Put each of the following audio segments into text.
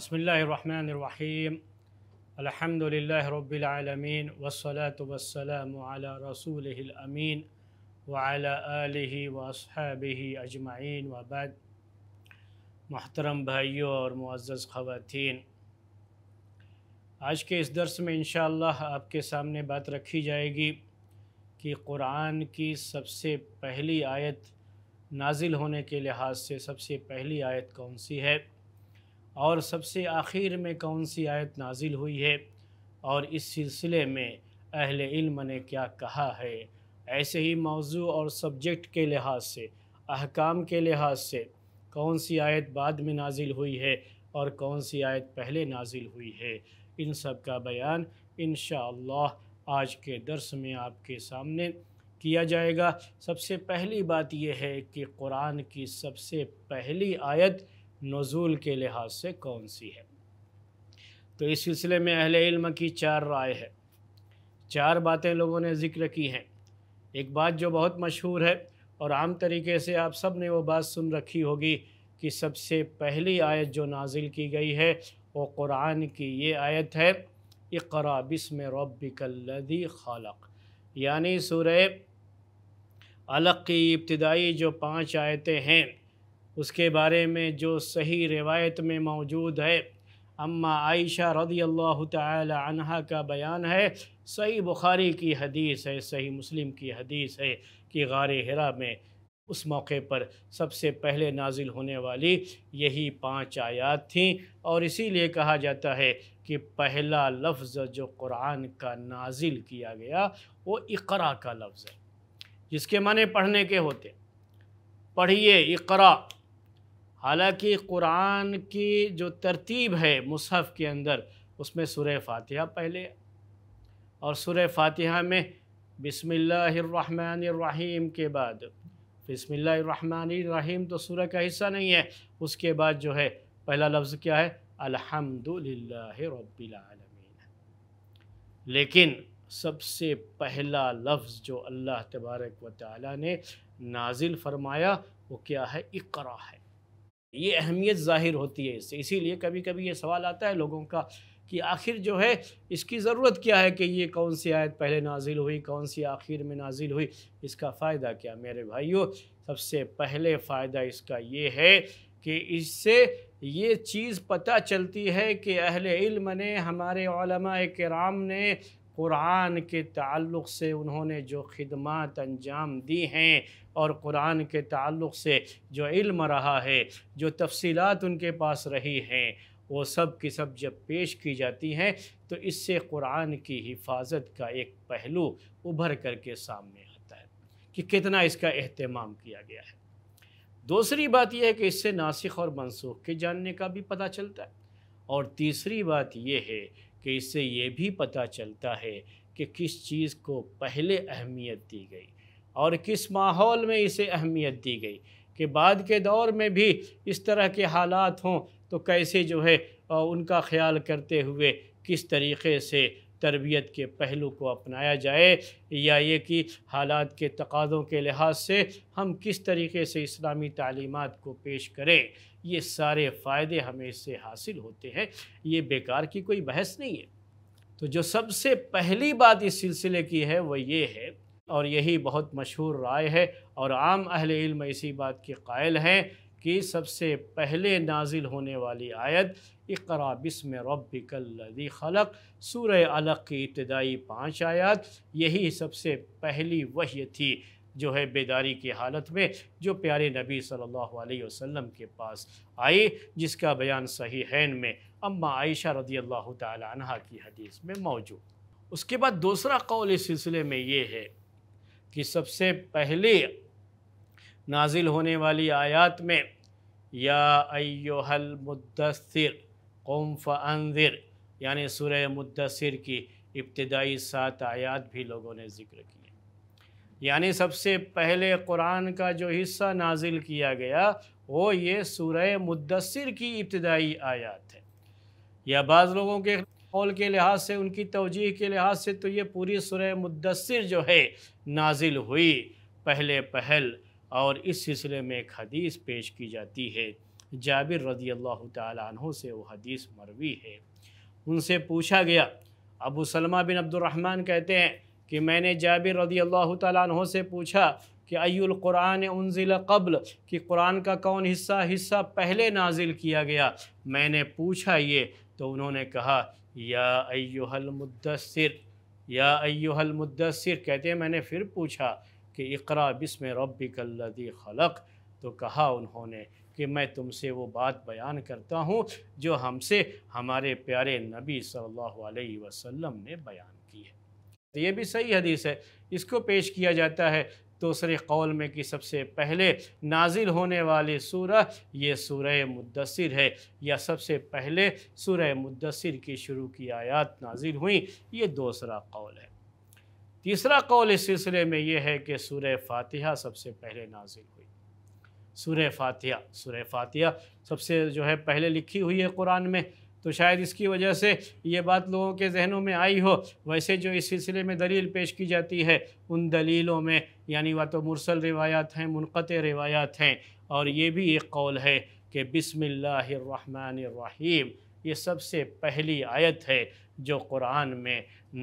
بسم اللہ الرحمن الرحیم الحمد للہ رب والسلام علی رسوله الامین وعلى آلہ واصحابہ اجمعین وب محترم بھائیوں اور معزز خواتین آج کے اس درس میں انشاءاللہ آپ کے سامنے بات رکھی جائے گی کہ قرآن کی سب سے پہلی آیت نازل ہونے کے لحاظ سے سب سے پہلی آیت کون سی ہے اور سب سے آخر میں کون سی آیت نازل ہوئی ہے اور اس سلسلے میں اہل علم نے کیا کہا ہے ایسے ہی موضوع اور سبجیکٹ کے لحاظ سے احکام کے لحاظ سے کون سی آیت بعد میں نازل ہوئی ہے اور کون سی آیت پہلے نازل ہوئی ہے ان سب کا بیان انشاءاللہ آج کے درس میں آپ کے سامنے کیا جائے گا سب سے پہلی بات یہ ہے کہ قرآن کی سب سے پہلی آیت نزول کے لحاظ سے کون سی ہے تو اس سلسلے میں اہل علم کی چار رائے ہے چار باتیں لوگوں نے ذکر کی ہیں ایک بات جو بہت مشہور ہے اور عام طریقے سے آپ سب نے وہ بات سن رکھی ہوگی کہ سب سے پہلی آیت جو نازل کی گئی ہے وہ قرآن کی یہ آیت ہے ربک الذی خالق یعنی سورہ علق کی ابتدائی جو پانچ آیتیں ہیں اس کے بارے میں جو صحیح روایت میں موجود ہے اما عائشہ رضی اللہ تعالی عنہ کا بیان ہے صحیح بخاری کی حدیث ہے صحیح مسلم کی حدیث ہے کہ غار ہرا میں اس موقع پر سب سے پہلے نازل ہونے والی یہی پانچ آیات تھیں اور اسی لیے کہا جاتا ہے کہ پہلا لفظ جو قرآن کا نازل کیا گیا وہ اقرا کا لفظ ہے جس کے معنی پڑھنے کے ہوتے پڑھیے اقرا حالانکہ قرآن کی جو ترتیب ہے مصحف کے اندر اس میں سورہ فاتحہ پہلے اور سورہ فاتحہ میں بسم اللہ الرحمن الرحیم کے بعد بسم اللہ الرحمن الرحیم تو سورہ کا حصہ نہیں ہے اس کے بعد جو ہے پہلا لفظ کیا ہے الحمد للہ رب العالمین لیکن سب سے پہلا لفظ جو اللہ تبارک و تعالی نے نازل فرمایا وہ کیا ہے اقرا ہے یہ اہمیت ظاہر ہوتی ہے اس سے اسی لیے کبھی کبھی یہ سوال آتا ہے لوگوں کا کہ آخر جو ہے اس کی ضرورت کیا ہے کہ یہ کون سی آیت پہلے نازل ہوئی کون سی آخر میں نازل ہوئی اس کا فائدہ کیا میرے بھائیوں سب سے پہلے فائدہ اس کا یہ ہے کہ اس سے یہ چیز پتہ چلتی ہے کہ اہل علم نے ہمارے علماء کرام نے قرآن کے تعلق سے انہوں نے جو خدمات انجام دی ہیں اور قرآن کے تعلق سے جو علم رہا ہے جو تفصیلات ان کے پاس رہی ہیں وہ سب کی سب جب پیش کی جاتی ہیں تو اس سے قرآن کی حفاظت کا ایک پہلو ابھر کر کے سامنے آتا ہے کہ کتنا اس کا اہتمام کیا گیا ہے دوسری بات یہ ہے کہ اس سے ناسخ اور منسوخ کے جاننے کا بھی پتہ چلتا ہے اور تیسری بات یہ ہے کہ اس سے یہ بھی پتہ چلتا ہے کہ کس چیز کو پہلے اہمیت دی گئی اور کس ماحول میں اسے اہمیت دی گئی کہ بعد کے دور میں بھی اس طرح کے حالات ہوں تو کیسے جو ہے ان کا خیال کرتے ہوئے کس طریقے سے تربیت کے پہلو کو اپنایا جائے یا یہ کہ حالات کے تقاضوں کے لحاظ سے ہم کس طریقے سے اسلامی تعلیمات کو پیش کریں یہ سارے فائدے ہمیں اس سے حاصل ہوتے ہیں یہ بیکار کی کوئی بحث نہیں ہے تو جو سب سے پہلی بات اس سلسلے کی ہے وہ یہ ہے اور یہی بہت مشہور رائے ہے اور عام اہل علم اسی بات کی قائل ہیں کہ سب سے پہلے نازل ہونے والی آیت اقرا بسم ربک الذی خلق سورہ علق کی ابتدائی پانچ آیات یہی سب سے پہلی وحی تھی جو ہے بیداری کی حالت میں جو پیارے نبی صلی اللہ علیہ وسلم کے پاس آئی جس کا بیان صحیح حین میں اما عائشہ رضی اللہ تعالی عنہ کی حدیث میں موجود اس کے بعد دوسرا قول اس سلسلے میں یہ ہے کہ سب سے پہلے نازل ہونے والی آیات میں یا ایوہ المدثر قم قوم یعنی سورہ مدثر کی ابتدائی سات آیات بھی لوگوں نے ذکر کی یعنی سب سے پہلے قرآن کا جو حصہ نازل کیا گیا وہ یہ سورہ مدثر کی ابتدائی آیات ہے یا بعض لوگوں کے قول کے لحاظ سے ان کی توجیح کے لحاظ سے تو یہ پوری سورہ مدثر جو ہے نازل ہوئی پہلے پہل اور اس سلسلے میں ایک حدیث پیش کی جاتی ہے جابر رضی اللہ تعالیٰ عنہ سے وہ حدیث مروی ہے ان سے پوچھا گیا ابو سلمہ بن عبد الرحمن کہتے ہیں کہ میں نے جابر رضی اللہ تعالیٰ عنہ سے پوچھا کہ ای القرآن انزل قبل کہ قرآن کا کون حصہ حصہ پہلے نازل کیا گیا میں نے پوچھا یہ تو انہوں نے کہا یا ایوہ المدثر یا ایوہ المدثر کہتے ہیں میں نے پھر پوچھا کہ اقرا بسم ربک الذی خلق تو کہا انہوں نے کہ میں تم سے وہ بات بیان کرتا ہوں جو ہم سے ہمارے پیارے نبی صلی اللہ علیہ وسلم نے بیان کی ہے یہ بھی صحیح حدیث ہے اس کو پیش کیا جاتا ہے دوسرے قول میں کہ سب سے پہلے نازل ہونے والی سورہ یہ سورہ مدثر ہے یا سب سے پہلے سورہ مدثر کی شروع کی آیات نازل ہوئیں یہ دوسرا قول ہے تیسرا قول اس سلسلے میں یہ ہے کہ سورہ فاتحہ سب سے پہلے نازل ہوئی سورہ فاتحہ سورہ فاتحہ سب سے جو ہے پہلے لکھی ہوئی ہے قرآن میں تو شاید اس کی وجہ سے یہ بات لوگوں کے ذہنوں میں آئی ہو ویسے جو اس سلسلے میں دلیل پیش کی جاتی ہے ان دلیلوں میں یعنی وہ تو مرسل روایات ہیں منقطع روایات ہیں اور یہ بھی ایک قول ہے کہ بسم اللہ الرحمن الرحیم یہ سب سے پہلی آیت ہے جو قرآن میں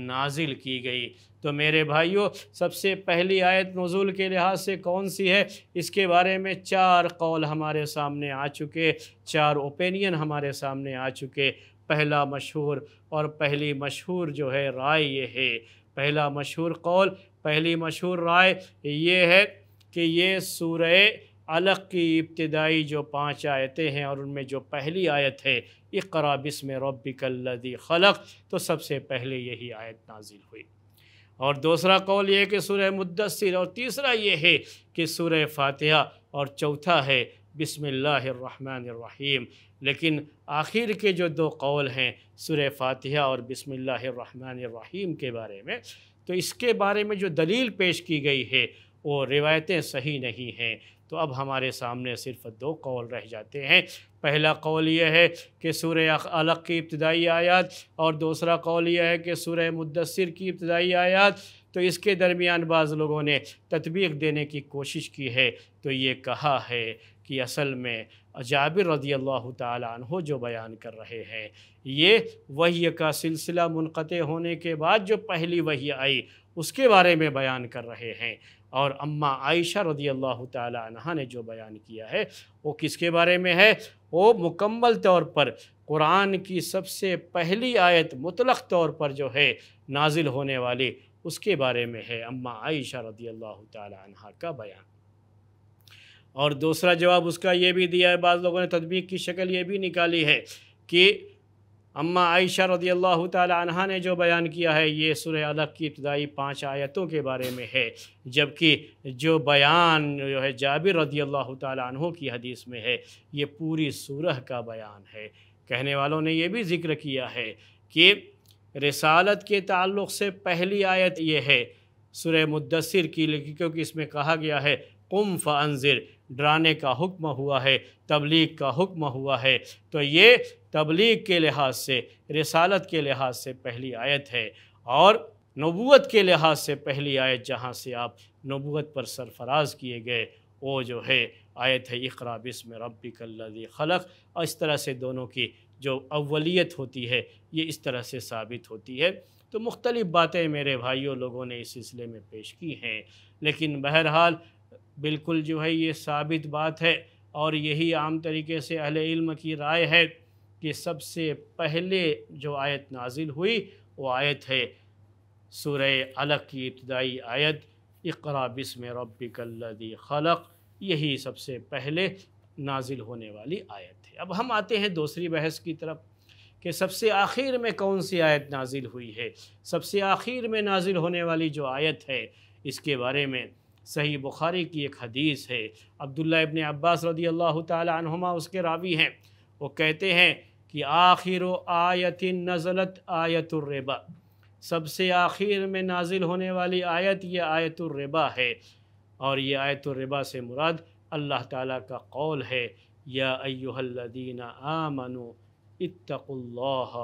نازل کی گئی تو میرے بھائیوں سب سے پہلی آیت نزول کے لحاظ سے کون سی ہے اس کے بارے میں چار قول ہمارے سامنے آ چکے چار اوپینین ہمارے سامنے آ چکے پہلا مشہور اور پہلی مشہور جو ہے رائے یہ ہے پہلا مشہور قول پہلی مشہور رائے یہ ہے کہ یہ سورہ علق کی ابتدائی جو پانچ آیتیں ہیں اور ان میں جو پہلی آیت ہے اقرا بسم ربک الذی خلق تو سب سے پہلے یہی آیت نازل ہوئی اور دوسرا قول یہ ہے کہ سورہ مدثر اور تیسرا یہ ہے کہ سورہ فاتحہ اور چوتھا ہے بسم اللہ الرحمن الرحیم لیکن آخر کے جو دو قول ہیں سورہ فاتحہ اور بسم اللہ الرحمن الرحیم کے بارے میں تو اس کے بارے میں جو دلیل پیش کی گئی ہے وہ روایتیں صحیح نہیں ہیں تو اب ہمارے سامنے صرف دو قول رہ جاتے ہیں پہلا قول یہ ہے کہ سورہ علق کی ابتدائی آیات اور دوسرا قول یہ ہے کہ سورہ مدثر کی ابتدائی آیات تو اس کے درمیان بعض لوگوں نے تطبیق دینے کی کوشش کی ہے تو یہ کہا ہے کہ اصل میں عجابر رضی اللہ تعالیٰ عنہ جو بیان کر رہے ہیں یہ وحی کا سلسلہ منقطع ہونے کے بعد جو پہلی وحی آئی اس کے بارے میں بیان کر رہے ہیں اور اماں عائشہ رضی اللہ تعالیٰ عنہ نے جو بیان کیا ہے وہ کس کے بارے میں ہے وہ مکمل طور پر قرآن کی سب سے پہلی آیت مطلق طور پر جو ہے نازل ہونے والی اس کے بارے میں ہے اماں عائشہ رضی اللہ تعالیٰ عنہ کا بیان اور دوسرا جواب اس کا یہ بھی دیا ہے بعض لوگوں نے تدبیق کی شکل یہ بھی نکالی ہے کہ اما عائشہ رضی اللہ تعالی عنہ نے جو بیان کیا ہے یہ سورہ الگ کی ابتدائی پانچ آیتوں کے بارے میں ہے جبکہ جو بیان جو ہے جابر رضی اللہ تعالی عنہ کی حدیث میں ہے یہ پوری سورہ کا بیان ہے کہنے والوں نے یہ بھی ذکر کیا ہے کہ رسالت کے تعلق سے پہلی آیت یہ ہے سورہ مدثر کی لڑکی کیونکہ اس میں کہا گیا ہے قم فانذر ڈرانے کا حکم ہوا ہے تبلیغ کا حکم ہوا ہے تو یہ تبلیغ کے لحاظ سے رسالت کے لحاظ سے پہلی آیت ہے اور نبوت کے لحاظ سے پہلی آیت جہاں سے آپ نبوت پر سرفراز کیے گئے وہ جو ہے آیت ہے بسم ربک الذی خلق اور اس طرح سے دونوں کی جو اولیت ہوتی ہے یہ اس طرح سے ثابت ہوتی ہے تو مختلف باتیں میرے بھائیوں لوگوں نے اس سلسلے میں پیش کی ہیں لیکن بہرحال بالکل جو ہے یہ ثابت بات ہے اور یہی عام طریقے سے اہل علم کی رائے ہے کہ سب سے پہلے جو آیت نازل ہوئی وہ آیت ہے سورہ علق کی ابتدائی آیت اقرا بسم ربک الذی خلق یہی سب سے پہلے نازل ہونے والی آیت ہے اب ہم آتے ہیں دوسری بحث کی طرف کہ سب سے آخر میں کون سی آیت نازل ہوئی ہے سب سے آخر میں نازل ہونے والی جو آیت ہے اس کے بارے میں صحیح بخاری کی ایک حدیث ہے عبداللہ ابن عباس رضی اللہ تعالی عنہما اس کے راوی ہیں وہ کہتے ہیں کہ آخر و آیت نزلت آیت الربا سب سے آخر میں نازل ہونے والی آیت یہ آیت الربا ہے اور یہ آیت الربا سے مراد اللہ تعالیٰ کا قول ہے یا ایوہ الذین آمنوا اتقوا اللہ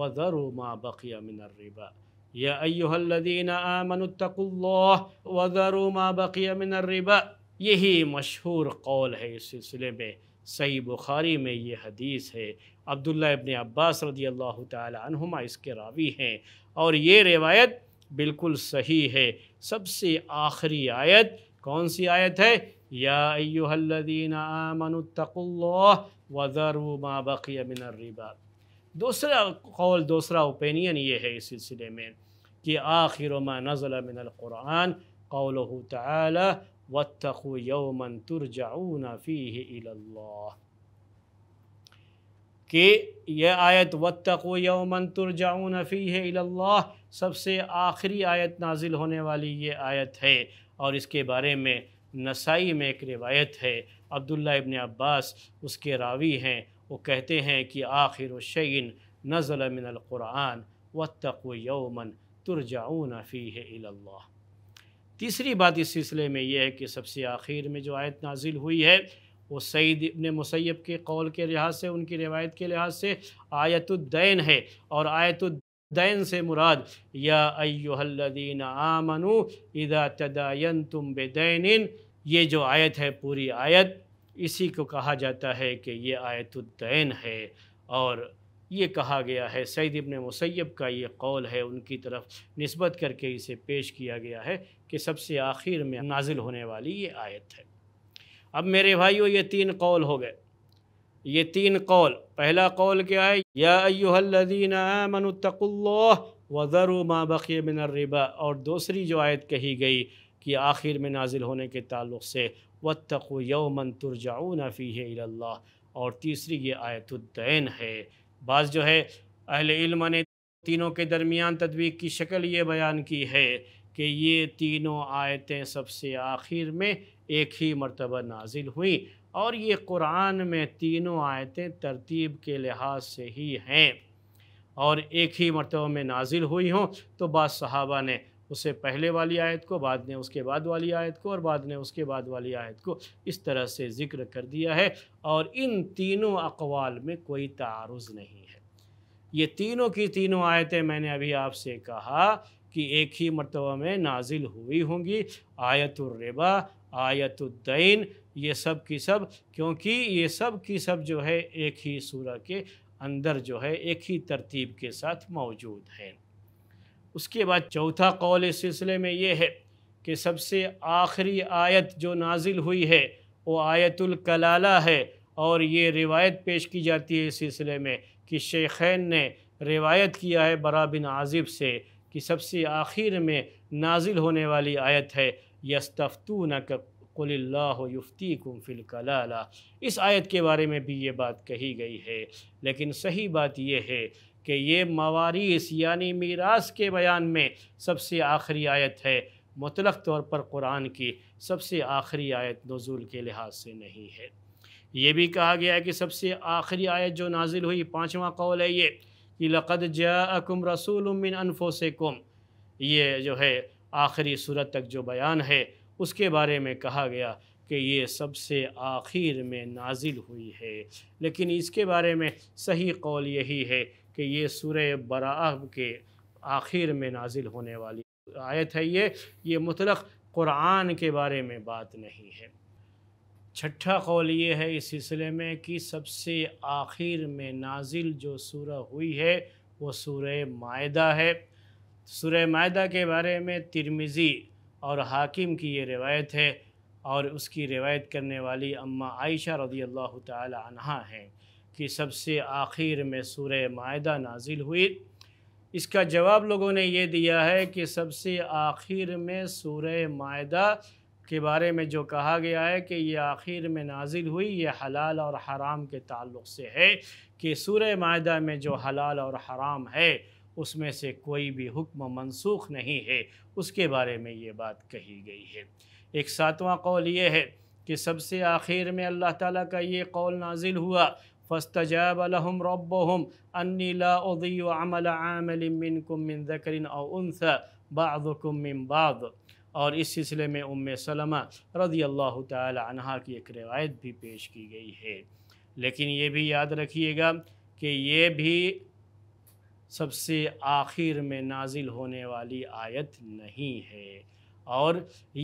وذروا ما بقی من الربا آمنوا اتقوا وذروا ما بقی من الربا یہی مشہور قول ہے اس سلسلے میں صحیح بخاری میں یہ حدیث ہے عبداللہ ابن عباس رضی اللہ تعالی عنہما اس کے راوی ہیں اور یہ روایت بالکل صحیح ہے سب سے آخری آیت کون سی آیت ہے یا ایوہ الذین آمنوا اتقوا اللہ وذروا ما بقی من الربا دوسرا قول دوسرا اوپینین یہ ہے اس سلسلے میں کہ آخر ما نزل من القرآن تعالی و یومن تر جاؤں نفی ہے کہ یہ آیت واتقوا یوما ترجعون جاؤں نفی اللہ سب سے آخری آیت نازل ہونے والی یہ آیت ہے اور اس کے بارے میں نسائی میں ایک روایت ہے عبداللہ ابن عباس اس کے راوی ہیں وہ کہتے ہیں کہ آخر و شعین من القرآن و تقویومن ترجاؤں نفی ہے الا تیسری بات اس سلسلے میں یہ ہے کہ سب سے آخر میں جو آیت نازل ہوئی ہے وہ سعید ابن مسیب کے قول کے لحاظ سے ان کی روایت کے لحاظ سے آیت الدین ہے اور آیت الدین سے مراد یا ایوہ آمنو آمنوا اذا تم بدین یہ جو آیت ہے پوری آیت اسی کو کہا جاتا ہے کہ یہ آیت الدین ہے اور یہ کہا گیا ہے سید ابن مسیب کا یہ قول ہے ان کی طرف نسبت کر کے اسے پیش کیا گیا ہے کہ سب سے آخر میں نازل ہونے والی یہ آیت ہے اب میرے بھائیو یہ تین قول ہو گئے یہ تین قول پہلا قول کیا ہے یا آمنوا اتقوا اللہ ما بقی من الربا اور دوسری جو آیت کہی گئی کہ آخر میں نازل ہونے کے تعلق سے وَاتَّقُوا تقو یومن فِيهِ إِلَى اللَّهِ اور تیسری یہ آیت الدین ہے بعض جو ہے اہل علم نے تینوں کے درمیان تدویق کی شکل یہ بیان کی ہے کہ یہ تینوں آیتیں سب سے آخر میں ایک ہی مرتبہ نازل ہوئیں اور یہ قرآن میں تینوں آیتیں ترتیب کے لحاظ سے ہی ہیں اور ایک ہی مرتبہ میں نازل ہوئی ہوں تو بعض صحابہ نے اس سے پہلے والی آیت کو بعد نے اس کے بعد والی آیت کو اور بعد نے اس کے بعد والی آیت کو اس طرح سے ذکر کر دیا ہے اور ان تینوں اقوال میں کوئی تعارض نہیں ہے یہ تینوں کی تینوں آیتیں میں نے ابھی آپ سے کہا کہ ایک ہی مرتبہ میں نازل ہوئی ہوں گی آیت الربا آیت الدین یہ سب کی سب کیونکہ یہ سب کی سب جو ہے ایک ہی سورہ کے اندر جو ہے ایک ہی ترتیب کے ساتھ موجود ہیں اس کے بعد چوتھا قول اس سلسلے میں یہ ہے کہ سب سے آخری آیت جو نازل ہوئی ہے وہ آیت الکلالہ ہے اور یہ روایت پیش کی جاتی ہے اس سلسلے میں کہ شیخین نے روایت کیا ہے برا بن عاظب سے کہ سب سے آخر میں نازل ہونے والی آیت ہے یستفتونک قل اللہ یفتی فی الکلالہ اس آیت کے بارے میں بھی یہ بات کہی گئی ہے لیکن صحیح بات یہ ہے کہ یہ موارث یعنی میراث کے بیان میں سب سے آخری آیت ہے مطلق طور پر قرآن کی سب سے آخری آیت نزول کے لحاظ سے نہیں ہے یہ بھی کہا گیا ہے کہ سب سے آخری آیت جو نازل ہوئی پانچواں قول ہے یہ کہ لقد جا کم رسول من انفوسم یہ جو ہے آخری صورت تک جو بیان ہے اس کے بارے میں کہا گیا کہ یہ سب سے آخر میں نازل ہوئی ہے لیکن اس کے بارے میں صحیح قول یہی ہے کہ یہ سورہ براہب کے آخر میں نازل ہونے والی آیت ہے یہ یہ مطلق قرآن کے بارے میں بات نہیں ہے چھٹا قول یہ ہے اس سلسلے میں کہ سب سے آخر میں نازل جو سورہ ہوئی ہے وہ سورہ معدہ ہے سورہ معدہ کے بارے میں ترمزی اور حاکم کی یہ روایت ہے اور اس کی روایت کرنے والی اماں عائشہ رضی اللہ تعالی عنہ ہیں کی سب سے آخر میں سورہ معاہدہ نازل ہوئی اس کا جواب لوگوں نے یہ دیا ہے کہ سب سے آخر میں سورہ معاہدہ کے بارے میں جو کہا گیا ہے کہ یہ آخر میں نازل ہوئی یہ حلال اور حرام کے تعلق سے ہے کہ سورہ معاہدہ میں جو حلال اور حرام ہے اس میں سے کوئی بھی حکم منسوخ نہیں ہے اس کے بارے میں یہ بات کہی گئی ہے ایک ساتواں قول یہ ہے کہ سب سے آخر میں اللہ تعالیٰ کا یہ قول نازل ہوا ربهم رب لا ادیو عمل عامل زکرین او انس بعد من بعض اور اس سلسلے میں ام سلمہ رضی اللہ تعالی عنہ کی ایک روایت بھی پیش کی گئی ہے لیکن یہ بھی یاد رکھیے گا کہ یہ بھی سب سے آخر میں نازل ہونے والی آیت نہیں ہے اور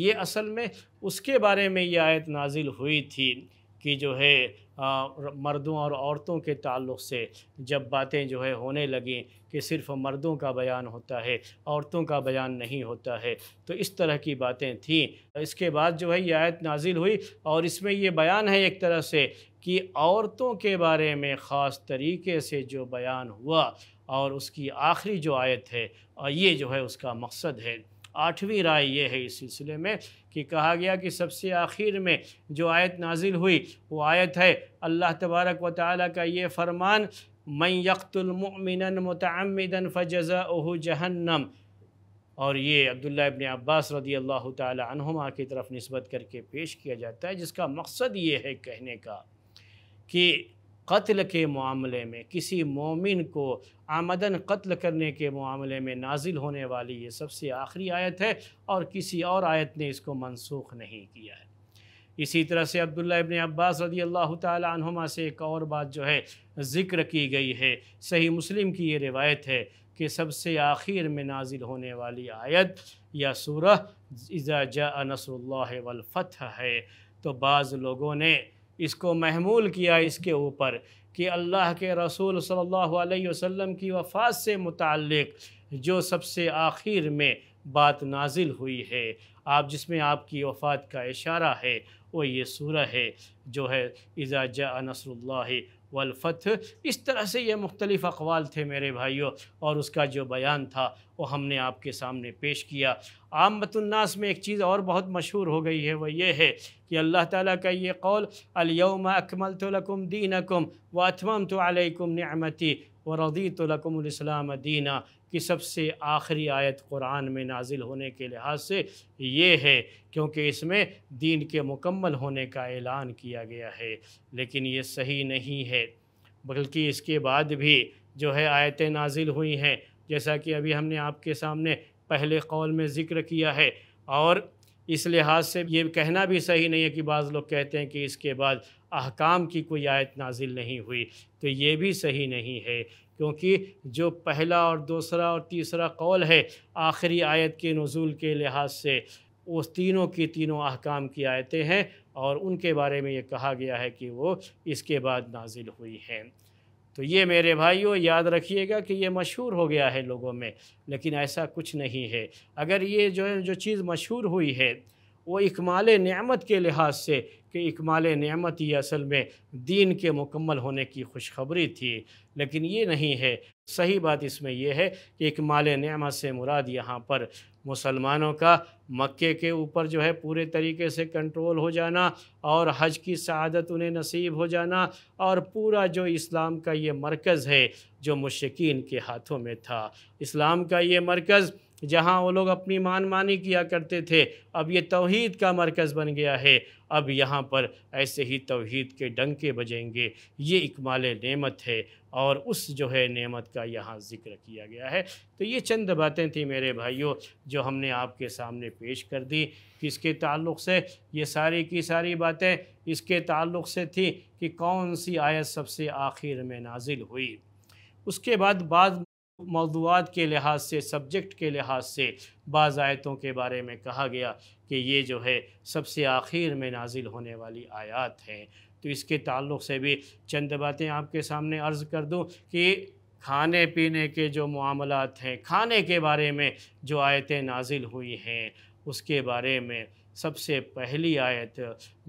یہ اصل میں اس کے بارے میں یہ آیت نازل ہوئی تھی کہ جو ہے مردوں اور عورتوں کے تعلق سے جب باتیں جو ہے ہونے لگیں کہ صرف مردوں کا بیان ہوتا ہے عورتوں کا بیان نہیں ہوتا ہے تو اس طرح کی باتیں تھیں اس کے بعد جو ہے یہ آیت نازل ہوئی اور اس میں یہ بیان ہے ایک طرح سے کہ عورتوں کے بارے میں خاص طریقے سے جو بیان ہوا اور اس کی آخری جو آیت ہے اور یہ جو ہے اس کا مقصد ہے آٹھویں رائے یہ ہے اس سلسلے میں کہ کہا گیا کہ سب سے آخر میں جو آیت نازل ہوئی وہ آیت ہے اللہ تبارک و تعالیٰ کا یہ فرمان میقت المن متعمدن فجزہ اہو جہنم اور یہ عبداللہ ابن عباس رضی اللہ تعالی عنہما کی طرف نسبت کر کے پیش کیا جاتا ہے جس کا مقصد یہ ہے کہنے کا کہ قتل کے معاملے میں کسی مومن کو آمدن قتل کرنے کے معاملے میں نازل ہونے والی یہ سب سے آخری آیت ہے اور کسی اور آیت نے اس کو منسوخ نہیں کیا ہے اسی طرح سے عبداللہ ابن عباس رضی اللہ تعالی عنہما سے ایک اور بات جو ہے ذکر کی گئی ہے صحیح مسلم کی یہ روایت ہے کہ سب سے آخر میں نازل ہونے والی آیت یا سورہ اذا جاء نصر اللہ والفتح ہے تو بعض لوگوں نے اس کو محمول کیا اس کے اوپر کہ اللہ کے رسول صلی اللہ علیہ وسلم کی وفات سے متعلق جو سب سے آخر میں بات نازل ہوئی ہے آپ جس میں آپ کی وفات کا اشارہ ہے وہ یہ سورہ ہے جو ہے جاء نصر اللہ والفتح اس طرح سے یہ مختلف اقوال تھے میرے بھائیوں اور اس کا جو بیان تھا وہ ہم نے آپ کے سامنے پیش کیا عامت الناس میں ایک چیز اور بہت مشہور ہو گئی ہے وہ یہ ہے کہ اللہ تعالیٰ کا یہ قول الیوم اکمل تو الکم دینکم و اتمم تو علیہ نعمتی وزیت القم الاسلام دینہ کی سب سے آخری آیت قرآن میں نازل ہونے کے لحاظ سے یہ ہے کیونکہ اس میں دین کے مکمل ہونے کا اعلان کیا گیا ہے لیکن یہ صحیح نہیں ہے بلکہ اس کے بعد بھی جو ہے آیتیں نازل ہوئی ہیں جیسا کہ ابھی ہم نے آپ کے سامنے پہلے قول میں ذکر کیا ہے اور اس لحاظ سے یہ کہنا بھی صحیح نہیں ہے کہ بعض لوگ کہتے ہیں کہ اس کے بعد احکام کی کوئی آیت نازل نہیں ہوئی تو یہ بھی صحیح نہیں ہے کیونکہ جو پہلا اور دوسرا اور تیسرا قول ہے آخری آیت کے نزول کے لحاظ سے اس تینوں کی تینوں احکام کی آیتیں ہیں اور ان کے بارے میں یہ کہا گیا ہے کہ وہ اس کے بعد نازل ہوئی ہیں تو یہ میرے بھائیوں یاد رکھیے گا کہ یہ مشہور ہو گیا ہے لوگوں میں لیکن ایسا کچھ نہیں ہے اگر یہ جو جو چیز مشہور ہوئی ہے وہ اکمال نعمت کے لحاظ سے کہ اکمال نعمت یہ اصل میں دین کے مکمل ہونے کی خوشخبری تھی لیکن یہ نہیں ہے صحیح بات اس میں یہ ہے کہ اکمال نعمت سے مراد یہاں پر مسلمانوں کا مکے کے اوپر جو ہے پورے طریقے سے کنٹرول ہو جانا اور حج کی سعادت انہیں نصیب ہو جانا اور پورا جو اسلام کا یہ مرکز ہے جو مشکین کے ہاتھوں میں تھا اسلام کا یہ مرکز جہاں وہ لوگ اپنی مان مانی کیا کرتے تھے اب یہ توحید کا مرکز بن گیا ہے اب یہاں پر ایسے ہی توحید کے ڈنکے بجیں گے یہ اکمال نعمت ہے اور اس جو ہے نعمت کا یہاں ذکر کیا گیا ہے تو یہ چند باتیں تھیں میرے بھائیوں جو ہم نے آپ کے سامنے پیش کر دی کس کے تعلق سے یہ ساری کی ساری باتیں اس کے تعلق سے تھیں کہ کون سی آیت سب سے آخر میں نازل ہوئی اس کے بعد بعض موضوعات کے لحاظ سے سبجیکٹ کے لحاظ سے بعض آیتوں کے بارے میں کہا گیا کہ یہ جو ہے سب سے آخر میں نازل ہونے والی آیات ہیں تو اس کے تعلق سے بھی چند باتیں آپ کے سامنے عرض کر دوں کہ کھانے پینے کے جو معاملات ہیں کھانے کے بارے میں جو آیتیں نازل ہوئی ہیں اس کے بارے میں سب سے پہلی آیت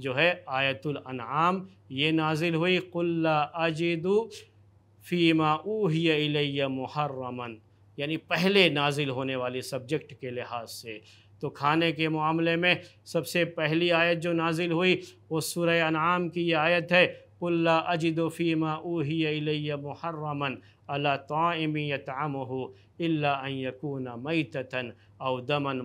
جو ہے آیت الانعام یہ نازل ہوئی قلّہ اجیدو فیما اوہی الیہ محرمن یعنی پہلے نازل ہونے والی سبجیکٹ کے لحاظ سے تو کھانے کے معاملے میں سب سے پہلی آیت جو نازل ہوئی وہ سورہ انعام کی یہ آیت ہے اللہ اجد و فیما اوہی الیہ محرمن اللہ یطعمہ الا ان یکون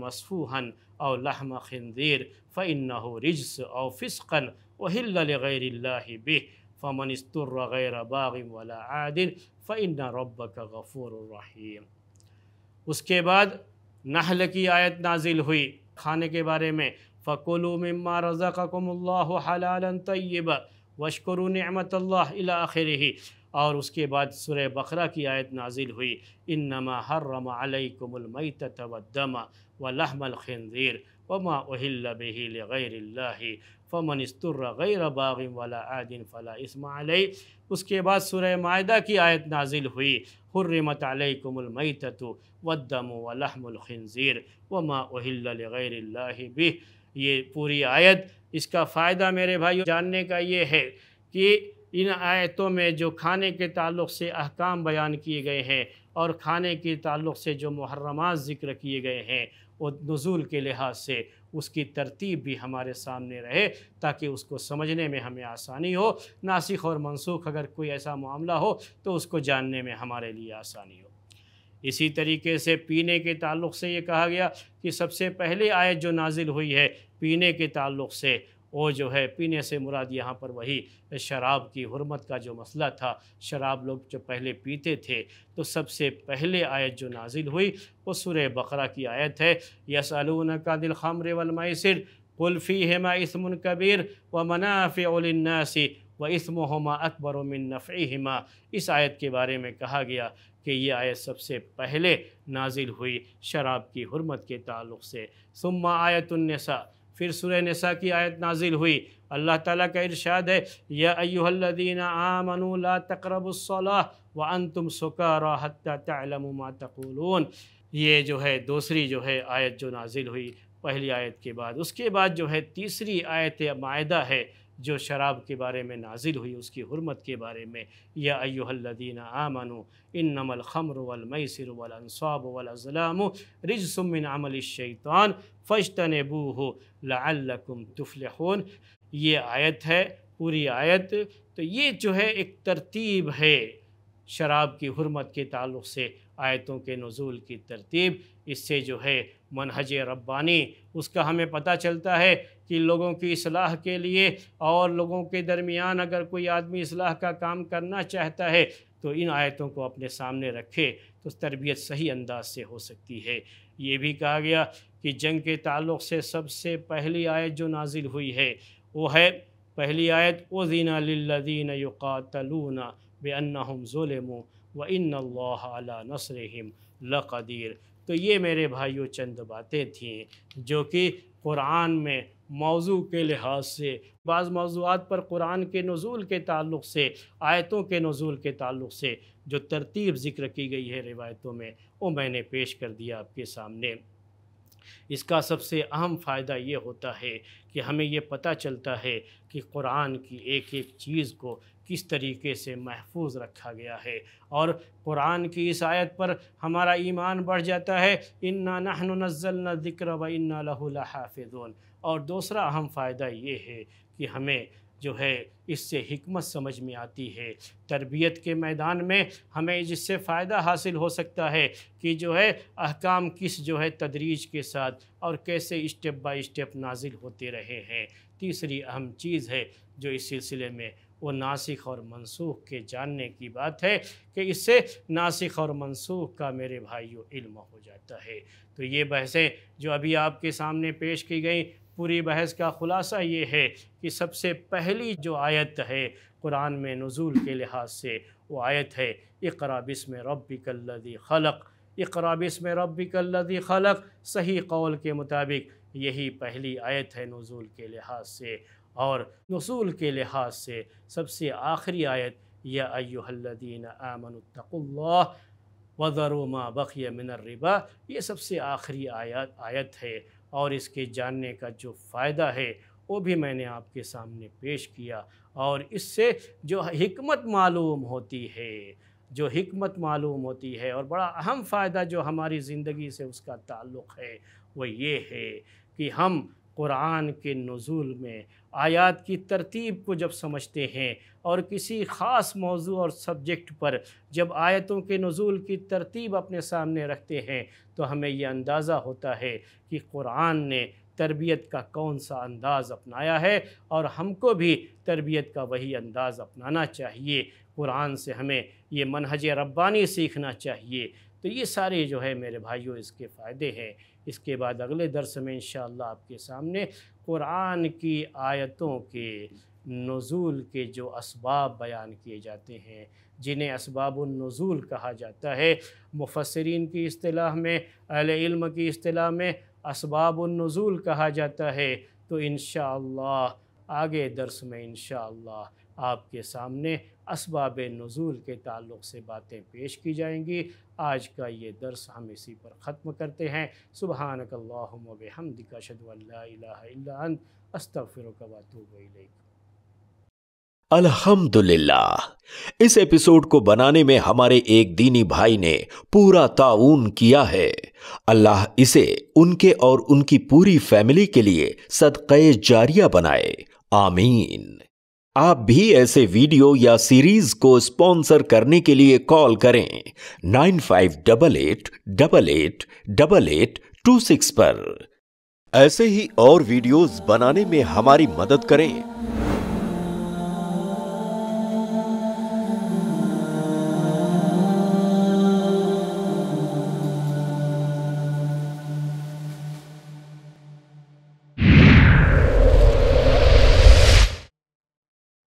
مسفوحن او لحم خنزیر فانه رجس او فسقا اہل غیر اللہ به فمن استر غیر باغ ولا عادل فعن رب کا غفور الرحیم اس کے بعد نحل کی آیت نازل ہوئی کھانے کے بارے میں فقولو مما رزقکم اللہ حلالا طیبا وشکرو نعمت اللہ الآخرہ اور اس کے بعد سورہ بقرہ کی آیت نازل ہوئی انما حرم علیکم المیتۃ والدم ولحم الخنزیر وما اہل به لغیر اللہ فمن استر غیر باغ ولا عادن فلا اسما علیہ اس کے بعد سورہ معدہ کی آیت نازل ہوئی حرمت علیکم المیتت والدم ولحم الخنزیر وما اہل لغیر اللہ بھی یہ پوری آیت اس کا فائدہ میرے بھائی جاننے کا یہ ہے کہ ان آیتوں میں جو کھانے کے تعلق سے احکام بیان کیے گئے ہیں اور کھانے کے تعلق سے جو محرمات ذکر کیے گئے ہیں وہ نزول کے لحاظ سے اس کی ترتیب بھی ہمارے سامنے رہے تاکہ اس کو سمجھنے میں ہمیں آسانی ہو ناسخ اور منسوخ اگر کوئی ایسا معاملہ ہو تو اس کو جاننے میں ہمارے لیے آسانی ہو اسی طریقے سے پینے کے تعلق سے یہ کہا گیا کہ سب سے پہلے آیت جو نازل ہوئی ہے پینے کے تعلق سے وہ جو ہے پینے سے مراد یہاں پر وہی شراب کی حرمت کا جو مسئلہ تھا شراب لوگ جو پہلے پیتے تھے تو سب سے پہلے آیت جو نازل ہوئی وہ سورہ بقرہ کی آیت ہے یس کا دل خامر والمائسر قل فیہما اسم کبیر و منافع للناس و اسم و اکبر من نفعہما اس آیت کے بارے میں کہا گیا کہ یہ آیت سب سے پہلے نازل ہوئی شراب کی حرمت کے تعلق سے ثم آیت النساء پھر سورہ نساء کی آیت نازل ہوئی اللہ تعالیٰ کا ارشاد ہے یا ایوہ الذین آمنوا لا تقربوا الصلاة وانتم سکارا حتی تعلموا ما تقولون یہ جو ہے دوسری جو ہے آیت جو نازل ہوئی پہلی آیت کے بعد اس کے بعد جو ہے تیسری آیت معاہدہ ہے جو شراب کے بارے میں نازل ہوئی اس کی حرمت کے بارے میں یا ایو آمنوا انما الخمر والمیسر والانصاب والازلام رجس من عمل الشیطان نبو لعلکم تفلحون یہ آیت ہے پوری آیت تو یہ جو ہے ایک ترتیب ہے شراب کی حرمت کے تعلق سے آیتوں کے نزول کی ترتیب اس سے جو ہے منہج ربانی اس کا ہمیں پتہ چلتا ہے کہ لوگوں کی اصلاح کے لیے اور لوگوں کے درمیان اگر کوئی آدمی اصلاح کا کام کرنا چاہتا ہے تو ان آیتوں کو اپنے سامنے رکھے تو تربیت صحیح انداز سے ہو سکتی ہے یہ بھی کہا گیا کہ جنگ کے تعلق سے سب سے پہلی آیت جو نازل ہوئی ہے وہ ہے پہلی آیت او زینہ اللہ یقاتلون بِأَنَّهُمْ ظُلِمُوا وَإِنَّ اللَّهَ انََََََََََََََََََََ نَصْرِهِمْ ع تو یہ میرے بھائیوں چند باتیں تھیں جو کہ قرآن میں موضوع کے لحاظ سے بعض موضوعات پر قرآن کے نزول کے تعلق سے آیتوں کے نزول کے تعلق سے جو ترتیب ذکر کی گئی ہے روایتوں میں وہ میں نے پیش کر دیا آپ کے سامنے اس کا سب سے اہم فائدہ یہ ہوتا ہے کہ ہمیں یہ پتہ چلتا ہے کہ قرآن کی ایک ایک چیز کو کس طریقے سے محفوظ رکھا گیا ہے اور قرآن کی اس آیت پر ہمارا ایمان بڑھ جاتا ہے اننا نہزل نہ ذکر و انا لہ الحا اور دوسرا اہم فائدہ یہ ہے کہ ہمیں جو ہے اس سے حکمت سمجھ میں آتی ہے تربیت کے میدان میں ہمیں جس سے فائدہ حاصل ہو سکتا ہے کہ جو ہے احکام کس جو ہے تدریج کے ساتھ اور کیسے اسٹیپ بائی اسٹیپ نازل ہوتے رہے ہیں تیسری اہم چیز ہے جو اس سلسلے میں وہ ناسخ اور منسوخ کے جاننے کی بات ہے کہ اس سے ناسخ اور منسوخ کا میرے بھائیوں علم ہو جاتا ہے تو یہ بحثیں جو ابھی آپ کے سامنے پیش کی گئیں پوری بحث کا خلاصہ یہ ہے کہ سب سے پہلی جو آیت ہے قرآن میں نزول کے لحاظ سے وہ آیت ہے اقراب اسم ربک الذی خلق اقراب اسم ربک الذی خلق صحیح قول کے مطابق یہی پہلی آیت ہے نزول کے لحاظ سے اور نزول کے لحاظ سے سب سے آخری آیت یا ایوہ الذین آمن اتقوا اللہ وذروا ما بقی من الربا یہ سب سے آخری آیت آیت ہے اور اس کے جاننے کا جو فائدہ ہے وہ بھی میں نے آپ کے سامنے پیش کیا اور اس سے جو حکمت معلوم ہوتی ہے جو حکمت معلوم ہوتی ہے اور بڑا اہم فائدہ جو ہماری زندگی سے اس کا تعلق ہے وہ یہ ہے کہ ہم قرآن کے نزول میں آیات کی ترتیب کو جب سمجھتے ہیں اور کسی خاص موضوع اور سبجیکٹ پر جب آیتوں کے نزول کی ترتیب اپنے سامنے رکھتے ہیں تو ہمیں یہ اندازہ ہوتا ہے کہ قرآن نے تربیت کا کون سا انداز اپنایا ہے اور ہم کو بھی تربیت کا وہی انداز اپنانا چاہیے قرآن سے ہمیں یہ منہج ربانی سیکھنا چاہیے تو یہ سارے جو ہے میرے بھائیوں اس کے فائدے ہیں اس کے بعد اگلے درس میں انشاءاللہ آپ کے سامنے قرآن کی آیتوں کے نزول کے جو اسباب بیان کیے جاتے ہیں جنہیں اسباب النزول کہا جاتا ہے مفسرین کی اصطلاح میں اہل علم کی اصطلاح میں اسباب النزول کہا جاتا ہے تو انشاءاللہ آگے درس میں انشاءاللہ آپ کے سامنے اسباب نزول کے تعلق سے باتیں پیش کی جائیں گی آج کا یہ درس ہم اسی پر ختم کرتے ہیں سبحانک اللہم و بحمدک اشہد ان لا الہ الا انت استغفرک و اتوب الیک الحمدللہ اس ایپیسوڈ کو بنانے میں ہمارے ایک دینی بھائی نے پورا تعاون کیا ہے اللہ اسے ان کے اور ان کی پوری فیملی کے لیے صدقے جاریہ بنائے آمین آپ بھی ایسے ویڈیو یا سیریز کو سپانسر کرنے کے لیے کال کریں nine five double eight double eight double eight two six پر ایسے ہی اور ویڈیوز بنانے میں ہماری مدد کریں